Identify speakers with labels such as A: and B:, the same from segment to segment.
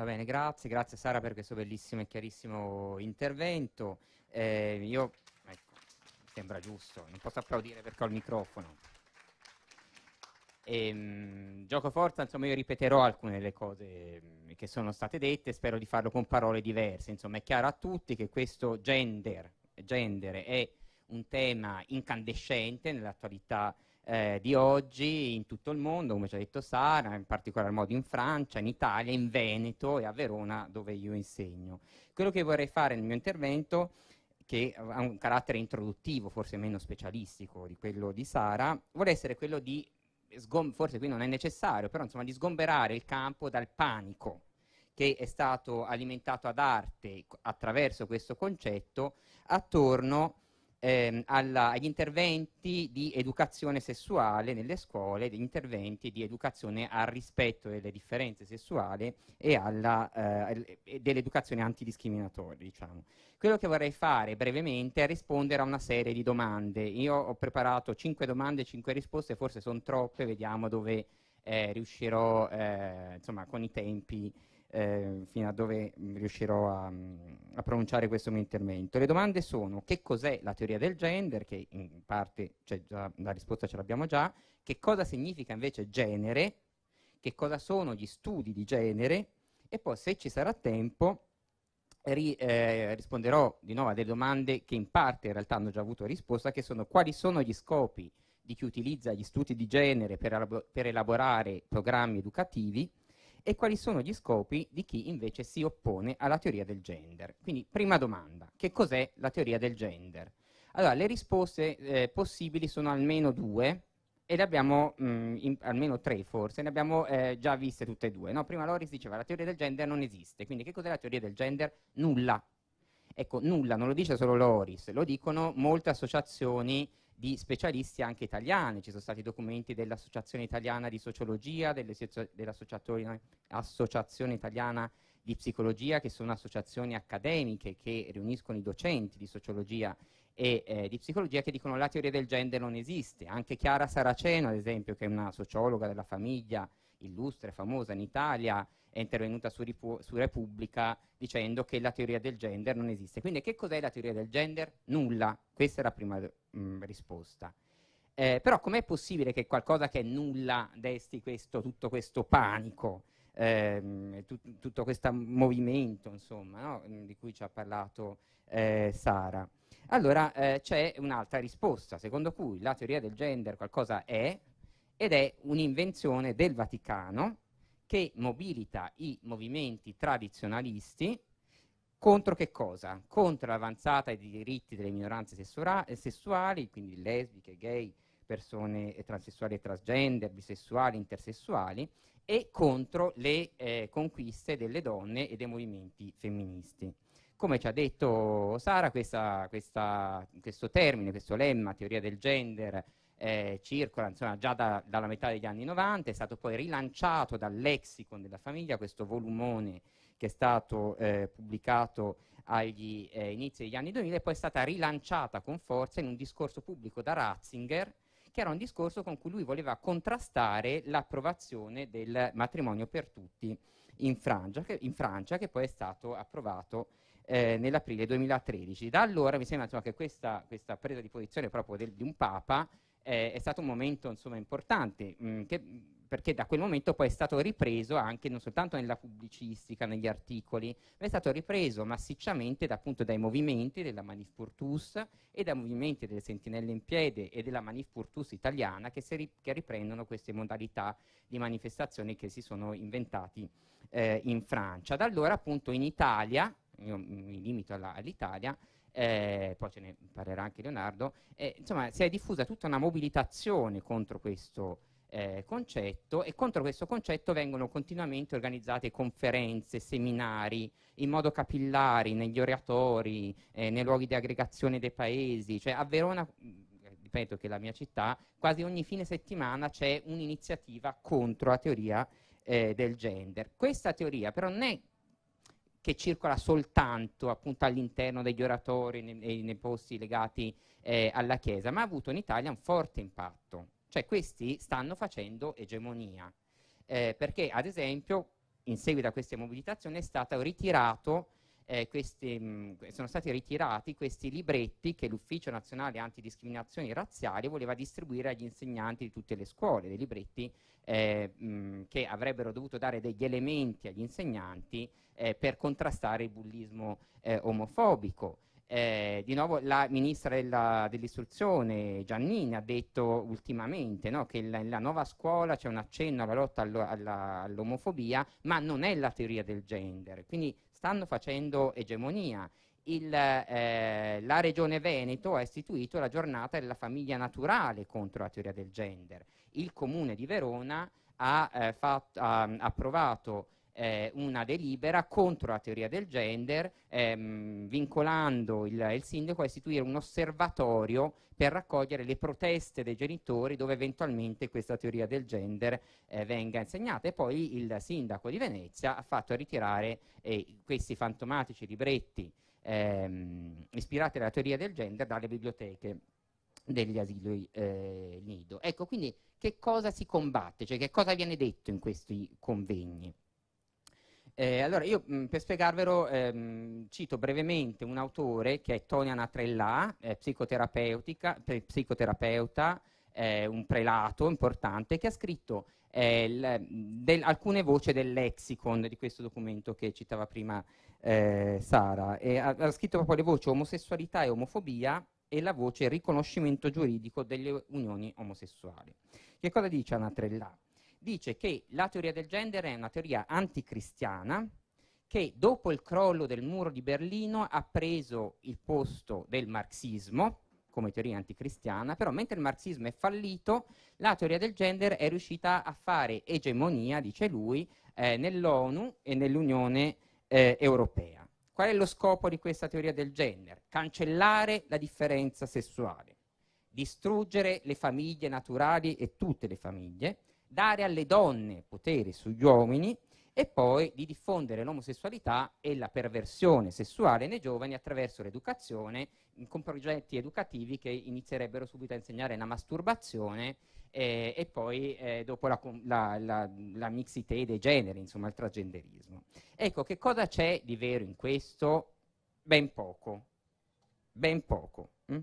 A: Va bene, grazie, grazie Sara per questo bellissimo e chiarissimo intervento. Eh, io, ecco, sembra giusto, non posso applaudire perché ho il microfono. E, ehm, mh, gioco forza, insomma, io ripeterò alcune delle cose mh, mm, che sono state dette, spero di farlo con parole diverse. Insomma, è chiaro a tutti che questo gender, gender è un tema incandescente nell'attualità eh, di oggi in tutto il mondo, come ci ha detto Sara, in particolar modo in Francia, in Italia, in Veneto e a Verona dove io insegno. Quello che vorrei fare nel mio intervento che ha un carattere introduttivo, forse meno specialistico di quello di Sara, vuole essere quello di, sgom- forse qui non è necessario, però insomma di sgomberare il campo dal panico che è stato alimentato ad arte attraverso questo concetto attorno a ehm, alla, agli interventi di educazione sessuale nelle scuole, degli interventi di educazione al rispetto delle differenze sessuali e eh, dell'educazione antidiscriminatoria. Diciamo. Quello che vorrei fare brevemente è rispondere a una serie di domande. Io ho preparato cinque domande e cinque risposte, forse sono troppe, vediamo dove eh, riuscirò eh, insomma, con i tempi eh, fino a dove mhmm, riuscirò a, mhmm, a, pronunciare questo mio intervento. Le domande sono che cos'è la teoria del gender, che in parte cioè, già, la risposta ce l'abbiamo già, che cosa significa invece genere, che cosa sono gli studi di genere e poi se ci sarà tempo ri, eh, risponderò di nuovo a delle domande che in parte in realtà hanno già avuto risposta, che sono quali sono gli scopi di chi utilizza gli studi di genere per, elabor per elaborare programmi educativi, e quali sono gli scopi di chi invece si oppone alla teoria del gender. Quindi prima domanda, che cos'è la teoria del gender? Allora, le risposte eh, possibili sono almeno due, e le abbiamo, mh, mm, in, almeno tre forse, ne abbiamo eh, già viste tutte e due. No? Prima Loris diceva la teoria del gender non esiste, quindi che cos'è la teoria del gender? Nulla. Ecco, nulla, non lo dice solo Loris, lo dicono molte associazioni di specialisti anche italiani, ci sono stati documenti dell'Associazione Italiana di Sociologia, dell'Associazione Italiana di Psicologia, che sono associazioni accademiche che riuniscono i docenti di sociologia e eh, di psicologia che dicono che la teoria del genere non esiste. Anche Chiara Saraceno, ad esempio, che è una sociologa della famiglia illustre, famosa in Italia, è intervenuta su, Ripu- su Repubblica dicendo che la teoria del gender non esiste. Quindi che cos'è la teoria del gender? Nulla. Questa è la prima mh, mm, risposta. Eh, però com'è possibile che qualcosa che è nulla desti questo, tutto questo panico, ehm, tut, tutto questo movimento insomma, no? Mm, di cui ci ha parlato eh, Sara? Allora eh, c'è un'altra risposta, secondo cui la teoria del gender qualcosa è ed è un'invenzione del Vaticano che mobilita i movimenti tradizionalisti contro che cosa? Contro l'avanzata dei diritti delle minoranze sessuali, quindi lesbiche, gay, persone eh, transessuali e transgender, bisessuali, intersessuali, e contro le eh, conquiste delle donne e dei movimenti femministi. Come ci ha detto Sara, questa, questa, questo termine, questo lemma, teoria del gender, eh, circola insomma, già da, dalla metà degli anni 90, è stato poi rilanciato dal lexicon della famiglia questo volumone che è stato eh, pubblicato agli eh, inizi degli anni 2000 e poi è stata rilanciata con forza in un discorso pubblico da Ratzinger che era un discorso con cui lui voleva contrastare l'approvazione del matrimonio per tutti in Francia, che, in Francia, che poi è stato approvato eh, nell'aprile 2013. Da allora mi sembra insomma, che questa, questa, presa di posizione proprio del, di un Papa eh, è stato un momento insomma, importante, mh, mm, che, perché da quel momento poi è stato ripreso anche non soltanto nella pubblicistica, negli articoli, ma è stato ripreso massicciamente da, appunto, dai movimenti della Manif Purtus e dai movimenti delle Sentinelle in Piede e della Manif Purtus italiana che, ri che riprendono queste modalità di manifestazione che si sono inventati eh, in Francia. Da allora appunto in Italia, io mi limito all'Italia, all eh, poi ce ne parlerà anche Leonardo, eh, insomma si è diffusa tutta una mobilitazione contro questo eh, concetto e contro questo concetto vengono continuamente organizzate conferenze, seminari in modo capillare negli oratori, eh, nei luoghi di aggregazione dei paesi, cioè a Verona, ripeto che è la mia città, quasi ogni fine settimana c'è un'iniziativa contro la teoria eh, del gender. Questa teoria però non è che circola soltanto appunto, all'interno degli oratori nei, nei, nei posti legati eh, alla Chiesa, ma ha avuto in Italia un forte impatto. Cioè questi stanno facendo egemonia, eh, perché ad esempio in seguito a queste mobilitazioni è stato ritirato eh, questi, mh, mm, sono stati ritirati questi libretti che l'Ufficio Nazionale Antidiscriminazione Razziale voleva distribuire agli insegnanti di tutte le scuole, dei libretti eh, mh, mm, che avrebbero dovuto dare degli elementi agli insegnanti eh, per contrastare il bullismo eh, omofobico. Eh, di nuovo la ministra della, dell'istruzione Giannini ha detto ultimamente no, che nella nuova scuola c'è un accenno alla lotta allo, alla, all'omofobia, ma non è la teoria del gender, quindi stanno facendo egemonia. Il, eh, la regione Veneto ha istituito la giornata della famiglia naturale contro la teoria del gender. Il comune di Verona ha, eh, fatto, ha approvato eh, una delibera contro la teoria del gender, ehm, vincolando il, il, sindaco a istituire un osservatorio per raccogliere le proteste dei genitori dove eventualmente questa teoria del gender eh, venga insegnata. E poi il sindaco di Venezia ha fatto ritirare eh, questi fantomatici libretti ehm, ispirati alla teoria del gender dalle biblioteche degli asili eh, nido. Ecco, quindi che cosa si combatte, cioè che cosa viene detto in questi convegni? Eh, allora, io mh, per spiegarvelo ehm, cito brevemente un autore che è Tonia Natrellà, eh, psicoterapeuta, eh, un prelato importante, che ha scritto eh, l, del, alcune voci del lexicon di questo documento che citava prima eh, Sara. E ha, ha scritto proprio le voci omosessualità e omofobia e la voce riconoscimento giuridico delle unioni omosessuali. Che cosa dice Natrellà? dice che la teoria del genere è una teoria anticristiana che dopo il crollo del muro di Berlino ha preso il posto del marxismo come teoria anticristiana, però mentre il marxismo è fallito, la teoria del gender è riuscita a fare egemonia, dice lui, eh, nell'ONU e nell'Unione eh, Europea. Qual è lo scopo di questa teoria del gender? Cancellare la differenza sessuale, distruggere le famiglie naturali e tutte le famiglie, dare alle donne potere sugli uomini e poi di diffondere l'omosessualità e la perversione sessuale nei giovani attraverso l'educazione, con progetti educativi che inizierebbero subito a insegnare la masturbazione eh, e poi eh, dopo la, la, la, la mixité dei generi, insomma il transgenderismo. Ecco, che cosa c'è di vero in questo? Ben poco, ben poco. Hm?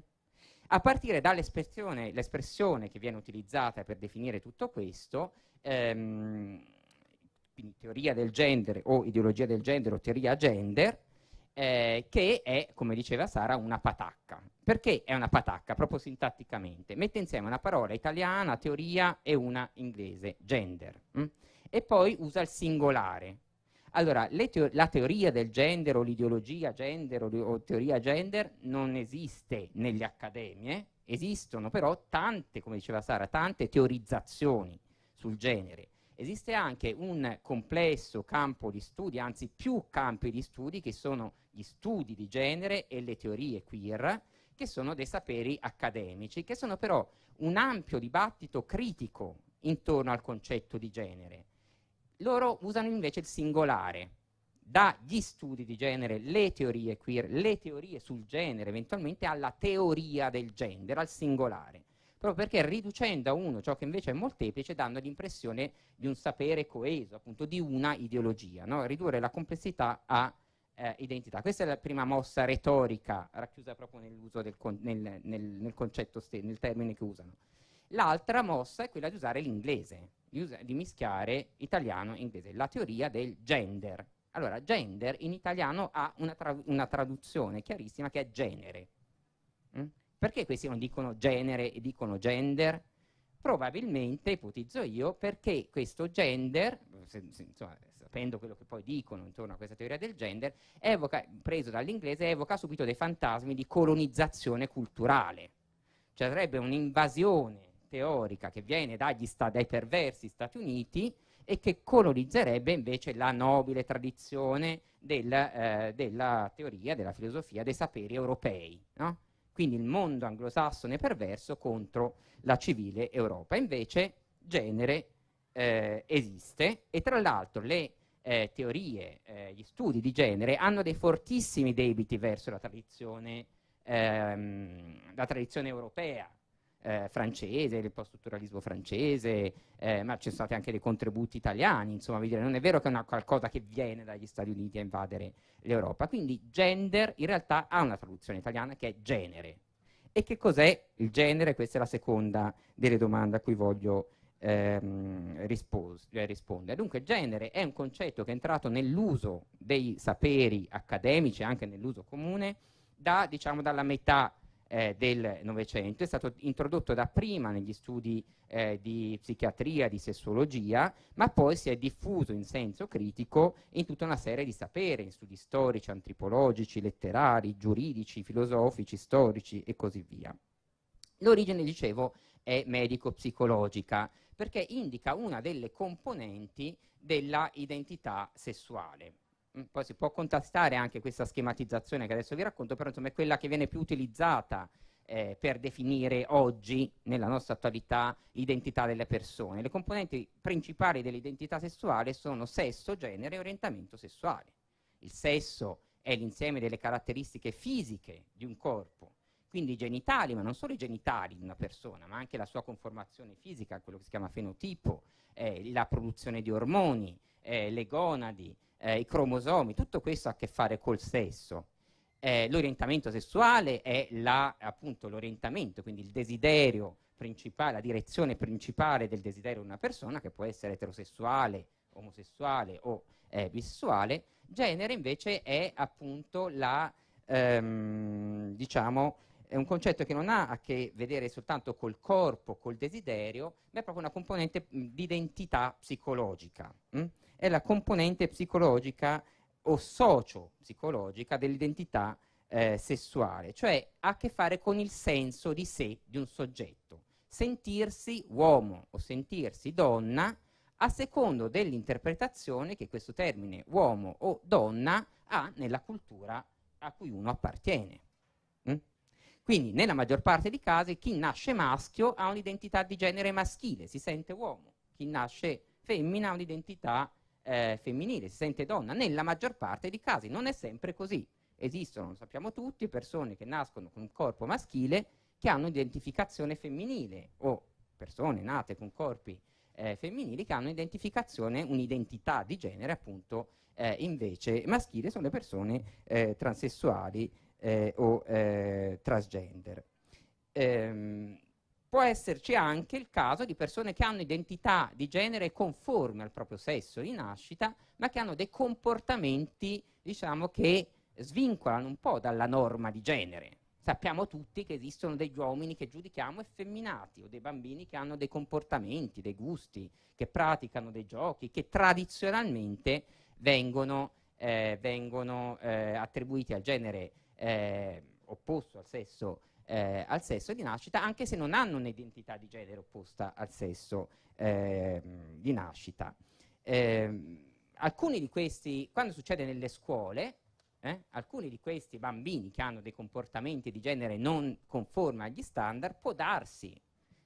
A: A partire dall'espressione l'espressione che viene utilizzata per definire tutto questo, ehm, quindi teoria del gender o ideologia del gender o teoria gender, eh, che è, come diceva Sara, una patacca. Perché è una patacca? Proprio sintatticamente. Mette insieme una parola italiana, teoria e una inglese, gender. Mh? Mm? E poi usa il singolare, allora, teo la teoria del gender o l'ideologia gender o, o teoria gender non esiste nelle accademie, esistono però tante, come diceva Sara, tante teorizzazioni sul genere. Esiste anche un complesso campo di studi, anzi più campi di studi, che sono gli studi di genere e le teorie queer, che sono dei saperi accademici, che sono però un ampio dibattito critico intorno al concetto di genere loro usano invece il singolare, dagli studi di genere, le teorie queer, le teorie sul genere eventualmente alla teoria del genere, al singolare, proprio perché riducendo a uno ciò che invece è molteplice danno l'impressione di un sapere coeso, appunto di una ideologia, no? ridurre la complessità a eh, identità. Questa è la prima mossa retorica racchiusa proprio nell'uso del con nel, nel, nel concetto, nel termine che usano. L'altra mossa è quella di usare l'inglese, di, mischiare italiano e inglese, la teoria del gender. Allora, gender in italiano ha una, tra- una traduzione chiarissima che è genere. Mm? Perché questi non dicono genere e dicono gender? Probabilmente, ipotizzo io, perché questo gender, se, se, insomma, sapendo quello che poi dicono intorno a questa teoria del gender, evoca, preso dall'inglese, evoca subito dei fantasmi di colonizzazione culturale. Cioè sarebbe un'invasione teorica che viene sta, dai perversi Stati Uniti e che colonizzerebbe invece la nobile tradizione del, eh, della teoria, della filosofia, dei saperi europei. No? Quindi il mondo anglosassone perverso contro la civile Europa. Invece genere eh, esiste e tra l'altro le eh, teorie, eh, gli studi di genere hanno dei fortissimi debiti verso la tradizione, ehm, la tradizione europea, eh, francese, del post-strutturalismo francese, eh, ma ci sono stati anche dei contributi italiani, insomma, dire, non è vero che è una qualcosa che viene dagli Stati Uniti a invadere l'Europa. Quindi gender in realtà ha una traduzione italiana che è genere. E che cos'è il genere? Questa è la seconda delle domande a cui voglio ehm, rispos- eh, rispondere. Dunque, genere è un concetto che è entrato nell'uso dei saperi accademici, anche nell'uso comune, da, diciamo, dalla metà eh, del Novecento, è stato introdotto dapprima negli studi eh, di psichiatria, di sessologia, ma poi si è diffuso in senso critico in tutta una serie di sapere, in studi storici, antropologici, letterari, giuridici, filosofici, storici e così via. L'origine, dicevo, è medico-psicologica perché indica una delle componenti della identità sessuale. Mm, poi si può contrastare anche questa schematizzazione che adesso vi racconto, però insomma è quella che viene più utilizzata eh, per definire oggi, nella nostra attualità, l'identità delle persone. Le componenti principali dell'identità sessuale sono sesso, genere e orientamento sessuale. Il sesso è l'insieme delle caratteristiche fisiche di un corpo, quindi i genitali, ma non solo i genitali di una persona, ma anche la sua conformazione fisica, quello che si chiama fenotipo, eh, la produzione di ormoni, eh, le gonadi, eh, i cromosomi, tutto questo ha a che fare col sesso. Eh, l'orientamento sessuale è la, appunto l'orientamento, quindi il desiderio principale, la direzione principale del desiderio di una persona, che può essere eterosessuale, omosessuale o eh, bisessuale, genere invece è appunto la, ehm, diciamo, è un concetto che non ha a che vedere soltanto col corpo, col desiderio, ma è proprio una componente di identità psicologica. Mh? è la componente psicologica o socio-psicologica dell'identità eh, sessuale, cioè ha a che fare con il senso di sé di un soggetto. Sentirsi uomo o sentirsi donna a secondo dell'interpretazione che questo termine uomo o donna ha nella cultura a cui uno appartiene. Mm? Quindi nella maggior parte dei casi chi nasce maschio ha un'identità di genere maschile, si sente uomo, chi nasce femmina ha un'identità eh, femminile, si sente donna, nella maggior parte dei casi non è sempre così. Esistono, lo sappiamo tutti, persone che nascono con un corpo maschile che hanno identificazione femminile o persone nate con corpi eh, femminili che hanno identificazione, un'identità di genere appunto eh, invece maschile sono le persone eh, transessuali eh, o eh, transgender. Ehm, può esserci anche il caso di persone che hanno identità di genere conforme al proprio sesso di nascita, ma che hanno dei comportamenti, diciamo, che svincolano un po' dalla norma di genere. Sappiamo tutti che esistono degli uomini che giudichiamo effeminati o dei bambini che hanno dei comportamenti, dei gusti, che praticano dei giochi, che tradizionalmente vengono, eh, vengono eh, attribuiti al genere eh, opposto al sesso eh, al sesso di nascita, anche se non hanno un'identità di genere opposta al sesso eh, di nascita. Eh, alcuni di questi, quando succede nelle scuole, eh, alcuni di questi bambini che hanno dei comportamenti di genere non conformi agli standard, può darsi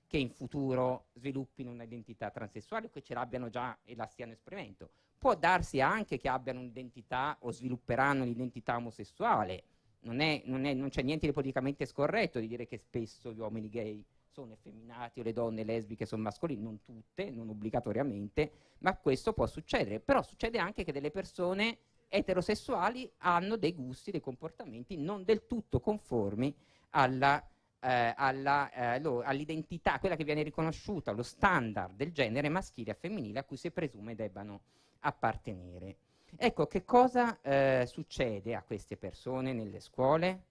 A: che in futuro sviluppino un'identità transessuale o che ce l'abbiano già e la stiano esperimento. Può darsi anche che abbiano un'identità o svilupperanno un'identità omosessuale, non, è, non, è, non c'è niente di politicamente scorretto di dire che spesso gli uomini gay sono effeminati o le donne lesbiche sono mascoline, non tutte, non obbligatoriamente, ma questo può succedere. Però succede anche che delle persone eterosessuali hanno dei gusti, dei comportamenti non del tutto conformi alla, eh, alla, eh, lo, all'identità, quella che viene riconosciuta, lo standard del genere maschile e femminile a cui si presume debbano appartenere. Ecco, che cosa eh, succede a queste persone nelle scuole?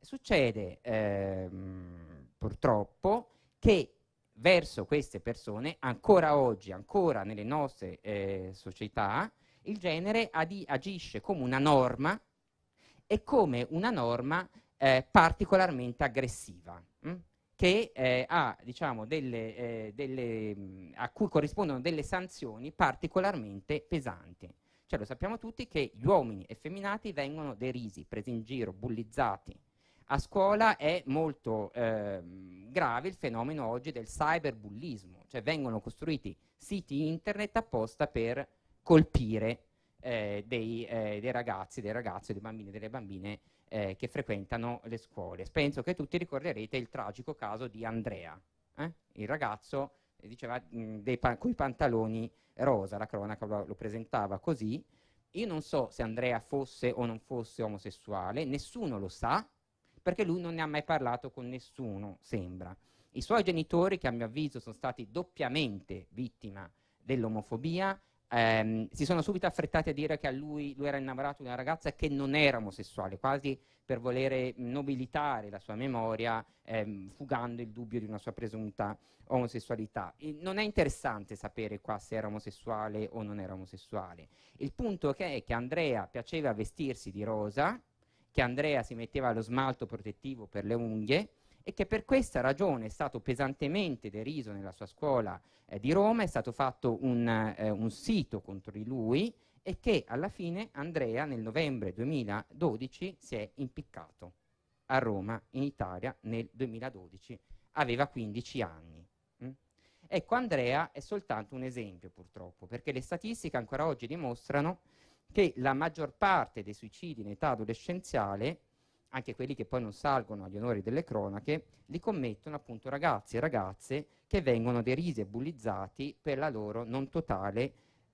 A: Succede ehm, purtroppo che verso queste persone, ancora oggi, ancora nelle nostre eh, società, il genere agisce come una norma e come una norma eh, particolarmente aggressiva, mh? Mm? che eh, ha, diciamo, delle, eh, delle, mm, a cui corrispondono delle sanzioni particolarmente pesanti. Cioè lo sappiamo tutti che gli uomini effeminati vengono derisi, presi in giro, bullizzati. A scuola è molto eh, grave il fenomeno oggi del cyberbullismo, cioè vengono costruiti siti internet apposta per colpire eh, dei, eh, dei, ragazzi, dei ragazzi, dei bambini e delle bambine eh, che frequentano le scuole. Penso che tutti ricorderete il tragico caso di Andrea, eh? il ragazzo diceva mm, pa coi pantaloni rosa, la cronaca lo, lo presentava così. Io non so se Andrea fosse o non fosse omosessuale, nessuno lo sa, perché lui non ne ha mai parlato con nessuno, sembra. I suoi genitori, che a mio avviso sono stati doppiamente vittima dell'omofobia, ehm, si sono subito affrettati a dire che a lui, lui era innamorato di una ragazza che non era omosessuale, quasi per volere nobilitare la sua memoria, ehm, fugando il dubbio di una sua presunta omosessualità. E non è interessante sapere qua se era omosessuale o non era omosessuale. Il punto che è che Andrea piaceva vestirsi di rosa, che Andrea si metteva lo smalto protettivo per le unghie, e che per questa ragione è stato pesantemente deriso nella sua scuola eh, di Roma, è stato fatto un, eh, un sito contro di lui e che alla fine Andrea nel novembre 2012 si è impiccato a Roma in Italia nel 2012, aveva 15 anni. Mm. Ecco, Andrea è soltanto un esempio purtroppo, perché le statistiche ancora oggi dimostrano che la maggior parte dei suicidi in età adolescenziale anche quelli che poi non salgono agli onori delle cronache, li commettono appunto ragazzi e ragazze che vengono derisi e bullizzati per la loro non totale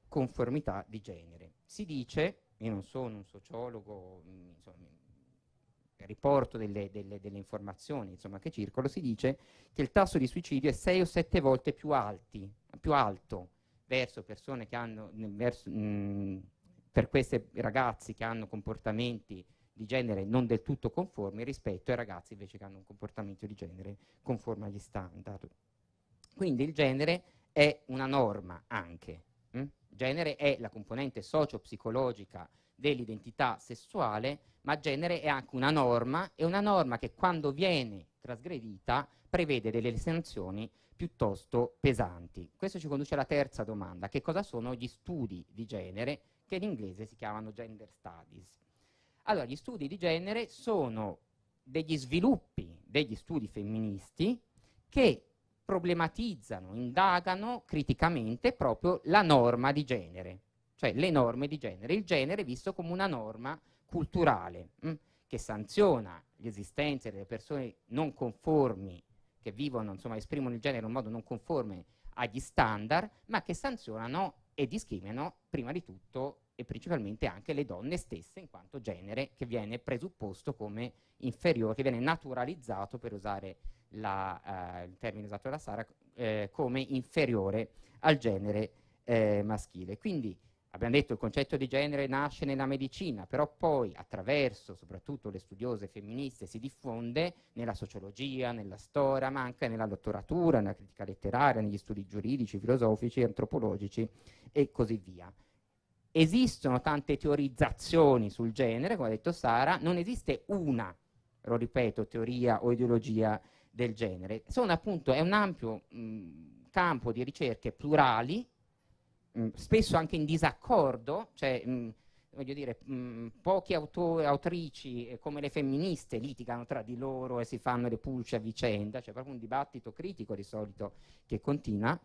A: conformità di genere. Si dice, io non sono un sociologo, mm, insomma, mm, riporto delle, delle, delle informazioni insomma, che circolo, si dice che il tasso di suicidio è 6 o 7 volte più, alti, più alto verso persone che hanno, verso, mh, mm, per questi ragazzi che hanno comportamenti di genere non del tutto conformi rispetto ai ragazzi invece che hanno un comportamento di genere conforme agli standard. Quindi il genere è una norma anche. Hm? Genere è la componente socio-psicologica dell'identità sessuale, ma genere è anche una norma e una norma che quando viene trasgredita prevede delle sanzioni piuttosto pesanti. Questo ci conduce alla terza domanda, che cosa sono gli studi di genere che in inglese si chiamano gender studies. Allora, gli studi di genere sono degli sviluppi degli studi femministi che problematizzano, indagano criticamente proprio la norma di genere, cioè le norme di genere, il genere visto come una norma culturale mh, mm, che sanziona l'esistenza delle persone non conformi, che vivono, insomma, esprimono il genere in un modo non conforme agli standard, ma che sanzionano e discriminano prima di tutto e principalmente anche le donne stesse in quanto genere che viene presupposto come inferiore, che viene naturalizzato, per usare la, eh, il termine usato da Sara, eh, come inferiore al genere eh, maschile. Quindi abbiamo detto che il concetto di genere nasce nella medicina, però poi attraverso soprattutto le studiose femministe si diffonde nella sociologia, nella storia, ma anche nella letteratura, nella critica letteraria, negli studi giuridici, filosofici, antropologici e così via esistono tante teorizzazioni sul genere, come ha detto Sara, non esiste una, lo ripeto, teoria o ideologia del genere. Sono appunto, è un ampio mh, campo di ricerche plurali, mh, spesso anche in disaccordo, cioè mh, voglio dire, poche autrici eh, come le femministe litigano tra di loro e si fanno le pulce a vicenda, c'è proprio un dibattito critico di solito che continua,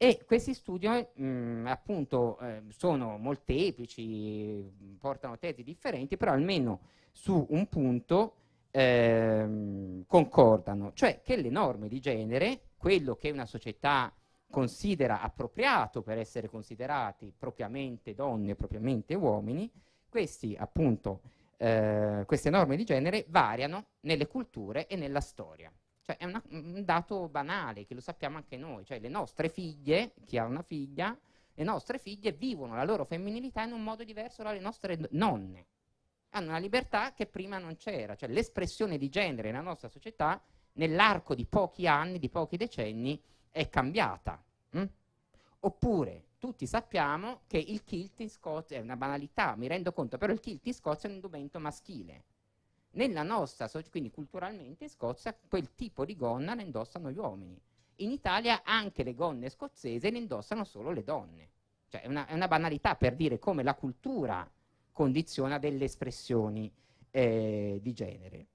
A: e questi studi mh, mm, appunto eh, sono molteplici, portano tesi differenti, però almeno su un punto ehm, concordano, cioè che le norme di genere, quello che una società considera appropriato per essere considerati propriamente donne, propriamente uomini, questi, appunto, eh, queste norme di genere variano nelle culture e nella storia. Cioè è una, un dato banale che lo sappiamo anche noi, cioè le nostre figlie, chi ha una figlia, le nostre figlie vivono la loro femminilità in un modo diverso dalle nostre nonne. Hanno una libertà che prima non c'era, cioè l'espressione di genere nella nostra società nell'arco di pochi anni, di pochi decenni è cambiata. Hm? Oppure tutti sappiamo che il kilt in Scozia è una banalità, mi rendo conto, però il kilt in Scozia è un indumento maschile. Nella nostra, società, quindi culturalmente in Scozia, quel tipo di gonna la indossano gli uomini. In Italia anche le gonne scozzese le indossano solo le donne. Cioè è una, è una banalità per dire come la cultura condiziona delle espressioni eh, di genere.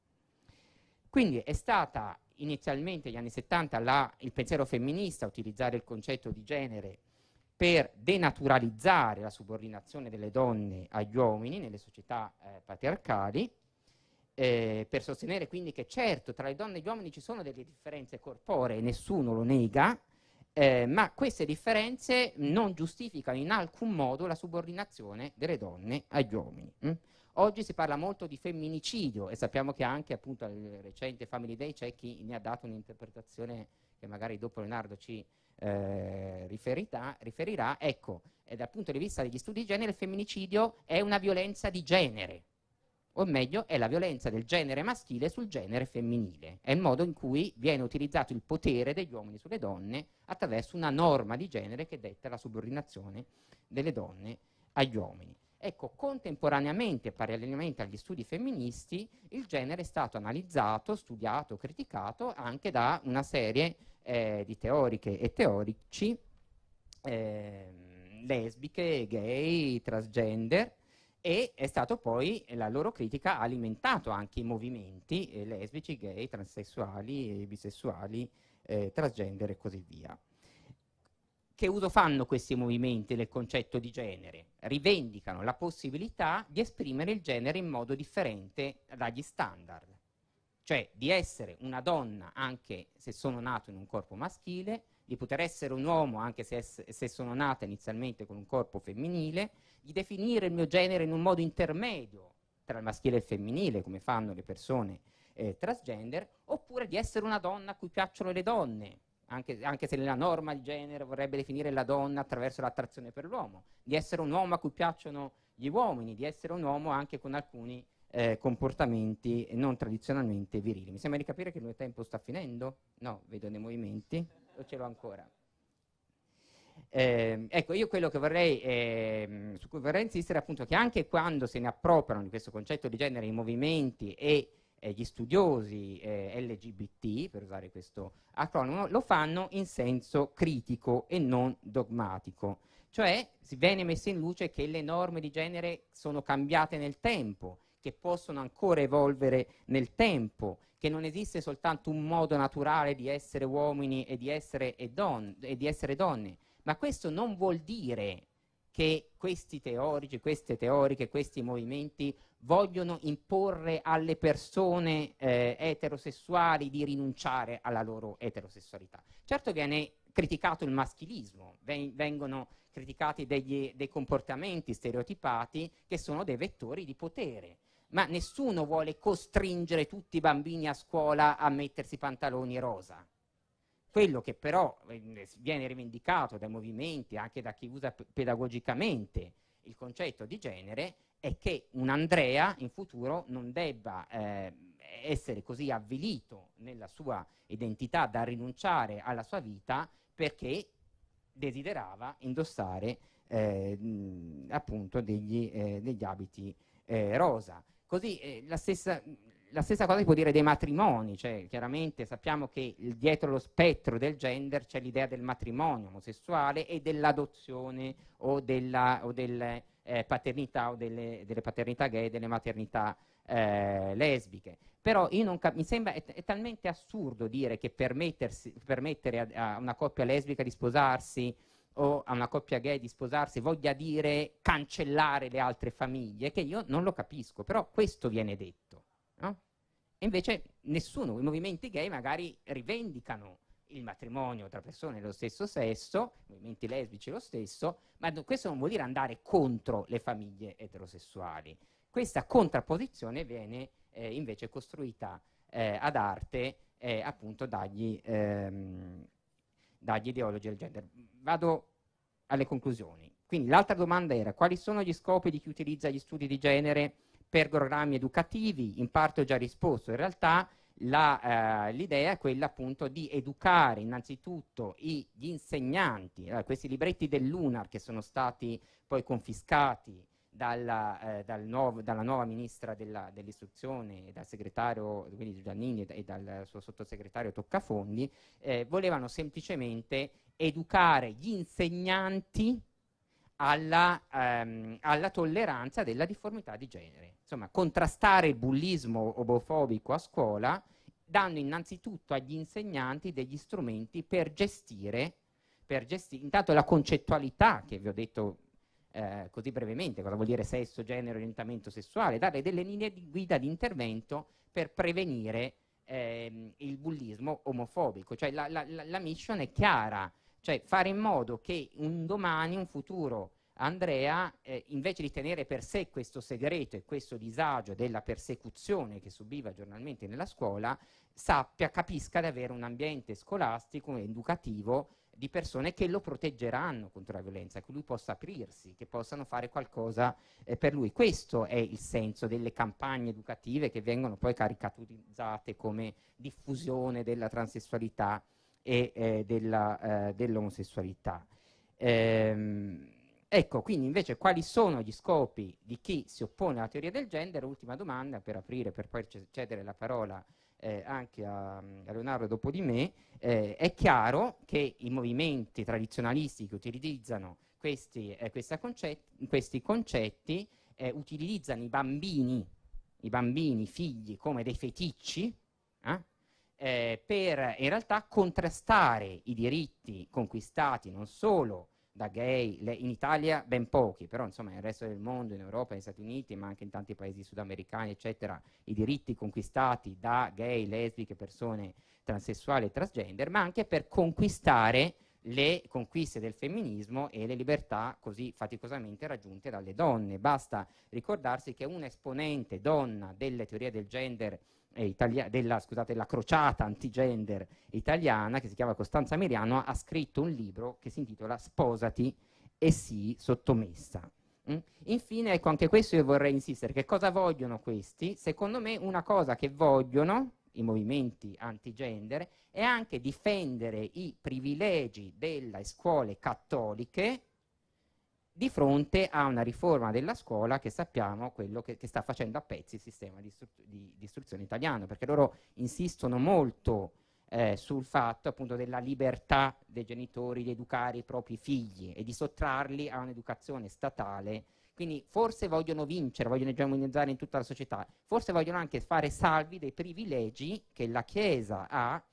A: Quindi è stata inizialmente negli anni 70 la, il pensiero femminista a utilizzare il concetto di genere per denaturalizzare la subordinazione delle donne agli uomini nelle società eh, patriarcali eh, per sostenere quindi che certo tra le donne e gli uomini ci sono delle differenze corporee, nessuno lo nega, eh, ma queste differenze non giustificano in alcun modo la subordinazione delle donne agli uomini. Hm? Oggi si parla molto di femminicidio e sappiamo che anche appunto al recente Family Day c'è chi ne ha dato un'interpretazione che magari dopo Leonardo ci eh, riferita, riferirà. Ecco, eh, dal punto di vista degli studi di genere il femminicidio è una violenza di genere, o meglio è la violenza del genere maschile sul genere femminile, è il modo in cui viene utilizzato il potere degli uomini sulle donne attraverso una norma di genere che detta la subordinazione delle donne agli uomini. Ecco, contemporaneamente e parallelamente agli studi femministi, il genere è stato analizzato, studiato, criticato anche da una serie eh, di teoriche e teorici eh, lesbiche, gay, transgender, e è stato poi la loro critica ha alimentato anche i movimenti eh, lesbici, gay, transessuali, bisessuali, eh, transgender e così via. Che uso fanno questi movimenti del concetto di genere? Rivendicano la possibilità di esprimere il genere in modo differente dagli standard, cioè di essere una donna anche se sono nato in un corpo maschile, di poter essere un uomo anche se, se sono nata inizialmente con un corpo femminile, di definire il mio genere in un modo intermedio tra il maschile e il femminile, come fanno le persone eh, transgender, oppure di essere una donna a cui piacciono le donne, anche, anche, se la norma di genere vorrebbe definire la donna attraverso l'attrazione per l'uomo, di essere un uomo a cui piacciono gli uomini, di essere un uomo anche con alcuni eh, comportamenti non tradizionalmente virili. Mi sembra di capire che il mio tempo sta finendo? No, vedo dei movimenti o ce l'ho ancora? Eh, ecco, io quello che vorrei, eh, su cui vorrei insistere appunto che anche quando se ne appropriano di questo concetto di genere i movimenti e eh, gli studiosi eh, LGBT, per usare questo acronimo, lo fanno in senso critico e non dogmatico. Cioè si viene messo in luce che le norme di genere sono cambiate nel tempo, che possono ancora evolvere nel tempo, che non esiste soltanto un modo naturale di essere uomini e di essere, e don, e di essere donne, ma questo non vuol dire che questi teorici, queste teoriche, questi movimenti vogliono imporre alle persone eh, eterosessuali di rinunciare alla loro eterosessualità. Certo viene criticato il maschilismo, vengono criticati degli, dei comportamenti stereotipati che sono dei vettori di potere ma nessuno vuole costringere tutti i bambini a scuola a mettersi pantaloni rosa. Quello che però ehm, viene rivendicato dai movimenti, anche da chi usa pedagogicamente il concetto di genere, è che un Andrea in futuro non debba eh, essere così avvilito nella sua identità da rinunciare alla sua vita perché desiderava indossare eh, appunto degli, eh, degli abiti eh, rosa. Così eh, la, stessa, la, stessa, cosa si può dire dei matrimoni, cioè chiaramente sappiamo che dietro lo spettro del gender c'è l'idea del matrimonio omosessuale e dell'adozione o, della, o delle eh, paternità o delle, delle, paternità gay, delle maternità eh, lesbiche. Però mi sembra è, è, talmente assurdo dire che permettere a, a una coppia lesbica di sposarsi o a una coppia gay di sposarsi voglia dire cancellare le altre famiglie, che io non lo capisco, però questo viene detto. No? E invece nessuno, i movimenti gay magari rivendicano il matrimonio tra persone dello stesso sesso, i movimenti lesbici lo stesso, ma questo non vuol dire andare contro le famiglie eterosessuali. Questa contrapposizione viene eh, invece costruita eh, ad arte eh, appunto dagli... Ehm, dagli ideologi del gender. Vado alle conclusioni. Quindi l'altra domanda era quali sono gli scopi di chi utilizza gli studi di genere per programmi educativi? In parte ho già risposto, in realtà eh, l'idea eh, è quella appunto di educare innanzitutto i, gli insegnanti, eh, questi libretti dell'UNAR che sono stati poi confiscati dalla, eh, dal nuovo, dalla nuova ministra dell'istruzione, dell dal segretario quindi Giannini e dal suo sottosegretario Toccafondi, eh, volevano semplicemente educare gli insegnanti alla, ehm, alla, tolleranza della difformità di genere. Insomma, contrastare il bullismo omofobico a scuola dando innanzitutto agli insegnanti degli strumenti per gestire, per gestire intanto la concettualità che vi ho detto eh, così brevemente cosa vuol dire sesso, genere, orientamento sessuale, dare delle linee di guida di intervento per prevenire ehm, il bullismo omofobico. Cioè la, la, la, mission è chiara, cioè fare in modo che un domani, un futuro Andrea, eh, invece di tenere per sé questo segreto e questo disagio della persecuzione che subiva giornalmente nella scuola, sappia, capisca di avere un ambiente scolastico, educativo, di persone che lo proteggeranno contro la violenza, che lui possa aprirsi, che possano fare qualcosa eh, per lui. Questo è il senso delle campagne educative che vengono poi caricaturizzate come diffusione della transessualità e eh, della, eh, dell'omosessualità. Ehm, ecco, quindi invece quali sono gli scopi di chi si oppone alla teoria del genere? Ultima domanda per aprire, per poi cedere la parola a eh, anche a, mm, a, Leonardo dopo di me, eh, è chiaro che i movimenti tradizionalisti che utilizzano questi, eh, concetti, questi concetti eh, utilizzano i bambini, i bambini, figli, come dei feticci, eh, per in realtà contrastare i diritti conquistati non solo da gay, le, in Italia ben pochi, però insomma nel resto del mondo, in Europa, negli Stati Uniti, ma anche in tanti paesi sudamericani, eccetera, i diritti conquistati da gay, lesbiche, persone transessuali e transgender, ma anche per conquistare le conquiste del femminismo e le libertà così faticosamente raggiunte dalle donne. Basta ricordarsi che un esponente donna delle teorie del gender Italia, della, scusate, la crociata antigender italiana che si chiama Costanza Meriano ha scritto un libro che si intitola Sposati e sii sottomessa. Mm? Infine, ecco, anche questo io vorrei insistere, che cosa vogliono questi? Secondo me una cosa che vogliono i movimenti antigender è anche difendere i privilegi delle scuole cattoliche di fronte a una riforma della scuola che sappiamo quello che, che sta facendo a pezzi il sistema di, di, di istruzione italiano, perché loro insistono molto eh, sul fatto appunto della libertà dei genitori di educare i propri figli e di sottrarli a un'educazione statale. Quindi forse vogliono vincere, vogliono egemonizzare in tutta la società, forse vogliono anche fare salvi dei privilegi che la Chiesa ha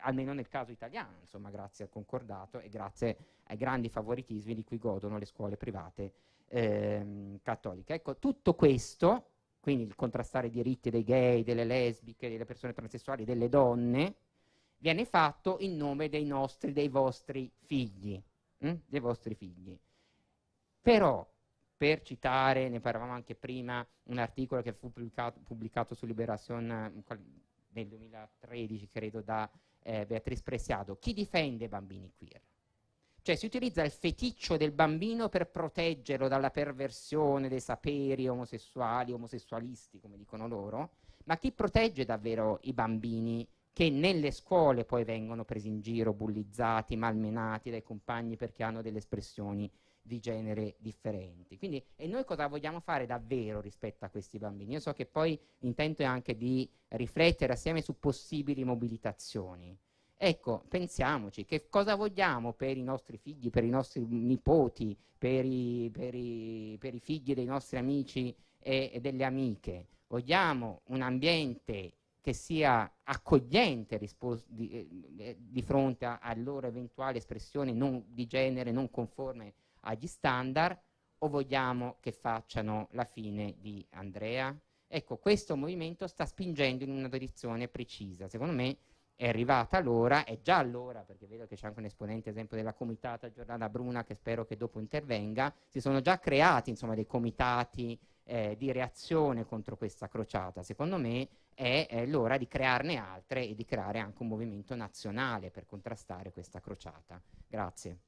A: almeno nel caso italiano, insomma, grazie al concordato e grazie ai grandi favoritismi di cui godono le scuole private ehm, cattoliche. Ecco, tutto questo, quindi il contrastare i diritti dei gay, delle lesbiche, delle persone transessuali, delle donne, viene fatto in nome dei nostri, dei vostri figli, hm? dei vostri figli. Però, per citare, ne parlavamo anche prima, un articolo che fu pubblicato, pubblicato su Liberation nel 2013, credo, da eh, Beatrice Presiado, chi difende i bambini queer? Cioè si utilizza il feticcio del bambino per proteggerlo dalla perversione dei saperi omosessuali, omosessualisti, come dicono loro, ma chi protegge davvero i bambini che nelle scuole poi vengono presi in giro, bullizzati, malmenati dai compagni perché hanno delle espressioni di genere differenti. Quindi, e noi cosa vogliamo fare davvero rispetto a questi bambini? Io so che poi l'intento è anche di riflettere assieme su possibili mobilitazioni. Ecco, pensiamoci, che cosa vogliamo per i nostri figli, per i nostri nipoti, per i, per i, per i figli dei nostri amici e, e delle amiche? Vogliamo un ambiente che sia accogliente rispos- di, eh, di, fronte alla loro eventuale espressione non, di genere non conforme agli standard o vogliamo che facciano la fine di Andrea? Ecco, questo movimento sta spingendo in una direzione precisa. Secondo me è arrivata l'ora, è già l'ora, perché vedo che c'è anche un esponente, esempio, della comitata Giordana Bruna, che spero che dopo intervenga, si sono già creati insomma, dei comitati eh, di reazione contro questa crociata. Secondo me è, è l'ora di crearne altre e di creare anche un movimento nazionale per contrastare questa crociata. Grazie.